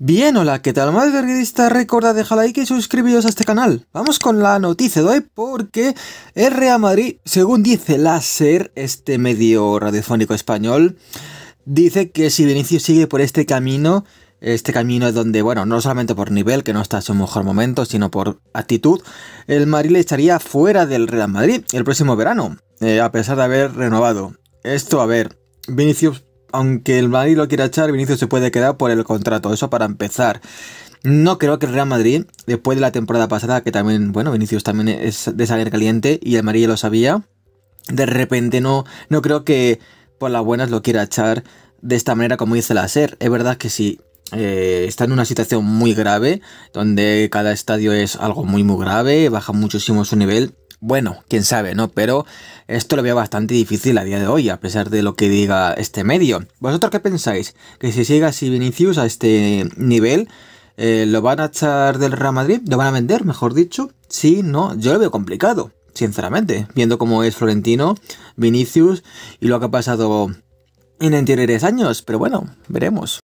Bien, hola, ¿qué tal? Más verguidista, recuerda dejar like y suscribiros a este canal. Vamos con la noticia de hoy porque el Real Madrid, según dice Láser, este medio radiofónico español, dice que si Vinicius sigue por este camino, este camino es donde, bueno, no solamente por nivel, que no está en su mejor momento, sino por actitud, el Madrid le fuera del Real Madrid el próximo verano, eh, a pesar de haber renovado. Esto, a ver, Vinicius aunque el Madrid lo quiera echar, Vinicius se puede quedar por el contrato. Eso para empezar. No creo que el Real Madrid, después de la temporada pasada, que también, bueno, Vinicius también es de salir caliente y el Madrid lo sabía, de repente no, no creo que por las buenas lo quiera echar de esta manera como dice la SER. Es verdad que sí, eh, está en una situación muy grave, donde cada estadio es algo muy, muy grave, baja muchísimo su nivel bueno, quién sabe, ¿no? Pero esto lo veo bastante difícil a día de hoy, a pesar de lo que diga este medio. ¿Vosotros qué pensáis? ¿Que si sigue así Vinicius a este nivel, eh, lo van a echar del Real Madrid? ¿Lo van a vender, mejor dicho? Sí, no, yo lo veo complicado, sinceramente. Viendo cómo es Florentino, Vinicius y lo que ha pasado en anteriores años. Pero bueno, veremos.